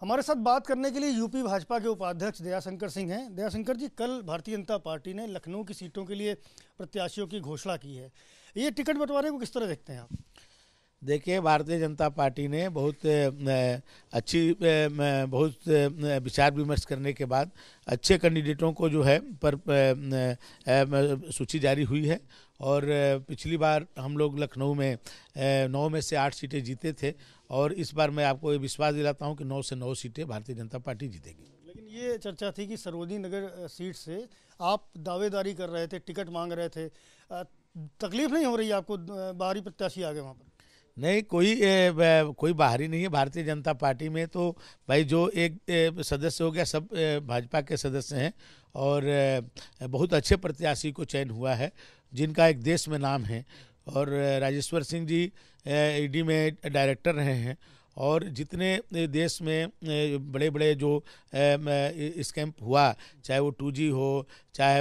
हमारे साथ बात करने के लिए यूपी भाजपा के उपाध्यक्ष दयाशंकर सिंह हैं दयाशंकर जी कल भारतीय जनता पार्टी ने लखनऊ की सीटों के लिए प्रत्याशियों की घोषणा की है ये टिकट बंटवारे को किस तरह देखते हैं आप देखिए भारतीय जनता पार्टी ने बहुत अच्छी बहुत विचार विमर्श करने के बाद अच्छे कैंडिडेटों को जो है पर सूची जारी हुई है और पिछली बार हम लोग लखनऊ में नौ में से आठ सीटें जीते थे और इस बार मैं आपको ये विश्वास दिलाता हूँ कि नौ से नौ सीटें भारतीय जनता पार्टी जीतेगी लेकिन ये चर्चा थी कि सरोजी नगर सीट से आप दावेदारी कर रहे थे टिकट मांग रहे थे तकलीफ नहीं हो रही आपको बाहरी प्रत्याशी आ गए वहाँ पर नहीं कोई ए, कोई बाहरी नहीं है भारतीय जनता पार्टी में तो भाई जो एक ए, सदस्य हो गया सब भाजपा के सदस्य हैं और ए, बहुत अच्छे प्रत्याशी को चयन हुआ है जिनका एक देश में नाम है और राजेश्वर सिंह जी ईडी में डायरेक्टर रहे हैं और जितने देश में बड़े बड़े जो स्कैम्प हुआ चाहे वो टू हो चाहे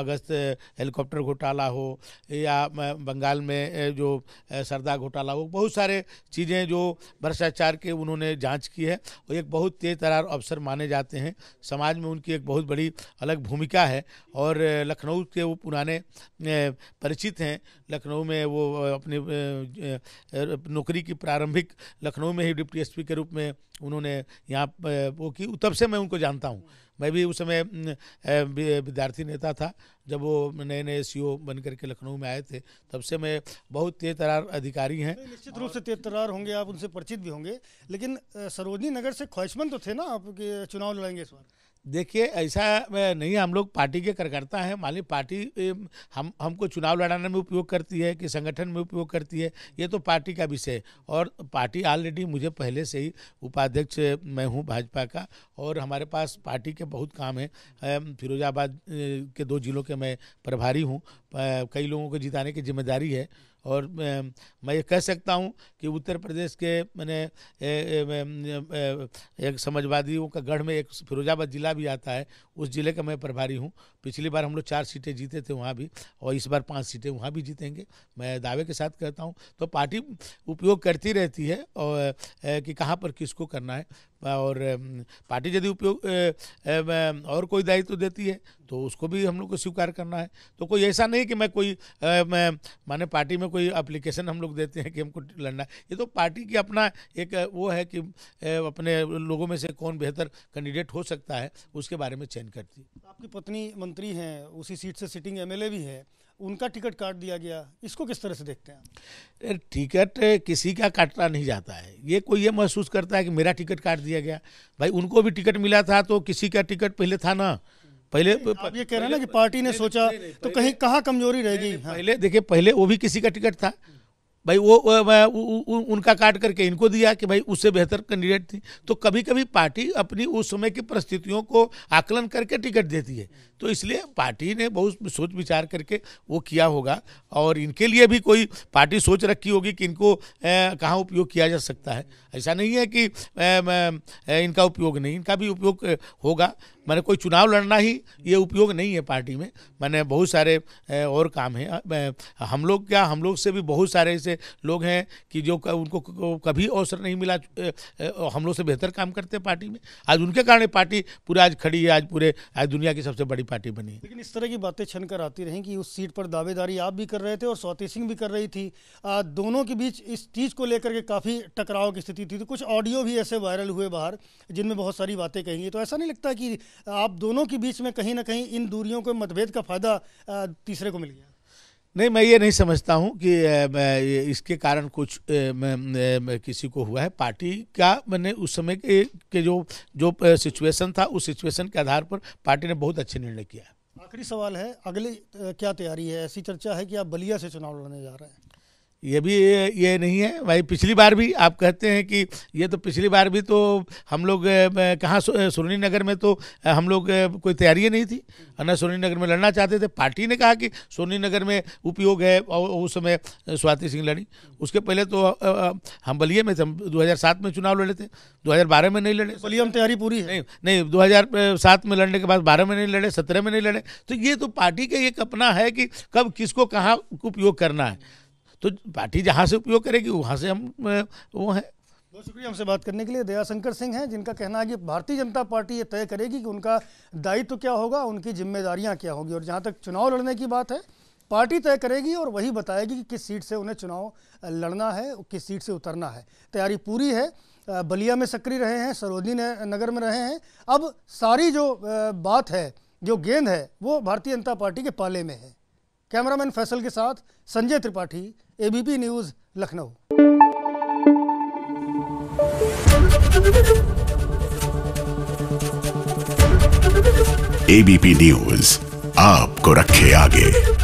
अगस्त हेलीकॉप्टर घोटाला हो या बंगाल में जो सरदा घोटाला हो बहुत सारे चीज़ें जो भ्रष्टाचार के उन्होंने जांच की है और एक बहुत तेज तरार अवसर माने जाते हैं समाज में उनकी एक बहुत बड़ी अलग भूमिका है और लखनऊ के वो पुराने परिचित हैं लखनऊ में वो अपने नौकरी की प्रारंभिक लखनऊ में ही डिप्टी एसपी के रूप में उन्होंने यहाँ वो की तब से मैं उनको जानता हूँ मैं भी उस समय विद्यार्थी नेता था जब वो नए नए सी बन करके लखनऊ में आए थे तब से मैं बहुत तेज तरार अधिकारी हैं निश्चित रूप से तेज तरार होंगे आप उनसे परिचित भी होंगे लेकिन सरोजनी नगर से ख्वाहिशमंद तो थे ना आप चुनाव लड़ेंगे इस बार देखिए ऐसा नहीं हम लोग पार्टी के कार्यकर्ता हैं मान ली पार्टी हम हमको चुनाव लड़ाने में उपयोग करती है कि संगठन में उपयोग करती है ये तो पार्टी का विषय और पार्टी ऑलरेडी मुझे पहले से ही उपाध्यक्ष मैं हूँ भाजपा का और हमारे पास पार्टी के बहुत काम है फिरोजाबाद के दो जिलों के मैं प्रभारी हूँ कई लोगों को जिताने की जिम्मेदारी है और मैं ये कह सकता हूँ कि उत्तर प्रदेश के मैंने एक समाजवादियों का गढ़ में एक फिरोजाबाद ज़िला भी आता है उस ज़िले का मैं प्रभारी हूँ पिछली बार हम लोग चार सीटें जीते थे वहाँ भी और इस बार पाँच सीटें वहाँ भी जीतेंगे मैं दावे के साथ कहता हूँ तो पार्टी उपयोग करती रहती है और कि कहाँ पर किसको करना है और पार्टी यदि उपयोग और कोई दायित्व तो देती है तो उसको भी हम लोग को स्वीकार करना है तो कोई ऐसा नहीं कि मैं कोई मैं माने पार्टी में कोई एप्लीकेशन हम लोग देते हैं कि हमको लड़ना है ये तो पार्टी की अपना एक वो है कि अपने लोगों में से कौन बेहतर कैंडिडेट हो सकता है उसके बारे में चयन करती है तो आपकी पत्नी मंत्री मंत्री हैं उसी सीट से सिटिंग एमएलए भी है उनका टिकट काट दिया गया इसको किस तरह से देखते हैं टिकट किसी का काटना नहीं जाता है ये कोई ये महसूस करता है कि मेरा टिकट काट दिया गया भाई उनको भी टिकट मिला था तो किसी का टिकट पहले था ना पहले आप ये कह रहे हैं ना कि पार्टी ने सोचा तो कहीं कहाँ कमजोरी रहेगी हाँ। पहले देखिए पहले वो भी किसी का टिकट था भाई वो, वो, वो, वो उनका काट करके इनको दिया कि भाई उससे बेहतर कैंडिडेट थी तो कभी कभी पार्टी अपनी उस समय की परिस्थितियों को आकलन करके टिकट देती है तो इसलिए पार्टी ने बहुत सोच विचार करके वो किया होगा और इनके लिए भी कोई पार्टी सोच रखी होगी कि इनको कहाँ उपयोग किया जा सकता है ऐसा नहीं है कि ए, इनका उपयोग नहीं इनका भी उपयोग होगा मैंने कोई चुनाव लड़ना ही ये उपयोग नहीं है पार्टी में मैंने बहुत सारे और काम हैं हम लोग क्या हम लोग से भी बहुत सारे ऐसे लोग हैं कि जो उनको कभी अवसर नहीं मिला हम लोग से बेहतर काम करते हैं पार्टी में आज उनके कारण पार्टी पूरा आज खड़ी है आज पूरे आज दुनिया की सबसे बड़ी पार्टी बनी है लेकिन इस तरह की बातें छन कर आती रहें कि उस सीट पर दावेदारी आप भी कर रहे थे और स्वाति सिंह भी कर रही थी दोनों के बीच इस चीज़ को लेकर के काफ़ी टकराव की स्थिति थी तो कुछ ऑडियो भी ऐसे वायरल हुए बाहर जिनमें बहुत सारी बातें कहेंगी तो ऐसा नहीं लगता कि आप दोनों के बीच में कहीं ना कहीं इन दूरियों को मतभेद का फ़ायदा तीसरे को मिल गया नहीं मैं ये नहीं समझता हूँ कि इसके कारण कुछ किसी को हुआ है पार्टी का मैंने उस समय के जो जो सिचुएशन था उस सिचुएशन के आधार पर पार्टी ने बहुत अच्छे निर्णय किया आखिरी सवाल है अगली क्या तैयारी है ऐसी चर्चा है कि आप बलिया से चुनाव लड़ने जा रहे हैं ये भी ये, नहीं है भाई पिछली बार भी आप कहते हैं कि ये तो पिछली बार भी तो हम लोग कहाँ सुरनी नगर में तो हम लोग कोई तैयारी नहीं थी न सुरनी नगर में लड़ना चाहते थे पार्टी ने कहा कि सोनी नगर में उपयोग है और उस समय स्वाति सिंह लड़ी उसके पहले तो हम बलिए में थे हम दो में चुनाव लड़े थे दो में नहीं लड़े बलिए हम तैयारी पूरी नहीं नहीं दो में लड़ने के बाद बारह में नहीं लड़े सत्रह में नहीं लड़े तो ये तो पार्टी का एक अपना है कि कब किसको कहाँ उपयोग करना है तो पार्टी जहाँ से उपयोग करेगी वहाँ से हम वो हैं बहुत शुक्रिया हमसे बात करने के लिए दयाशंकर सिंह हैं जिनका कहना है कि भारतीय जनता पार्टी ये तय करेगी कि उनका दायित्व तो क्या होगा उनकी जिम्मेदारियां क्या होगी और जहां तक चुनाव लड़ने की बात है पार्टी तय करेगी और वही बताएगी कि किस सीट से उन्हें चुनाव लड़ना है किस सीट से उतरना है तैयारी पूरी है बलिया में सक्रिय रहे हैं सरोदी नगर में रहे हैं अब सारी जो बात है जो गेंद है वो भारतीय जनता पार्टी के पाले में है कैमरामैन फैसल के साथ Sanjay Tripathi ABP news Lucknow ABP news आपको रखे आगे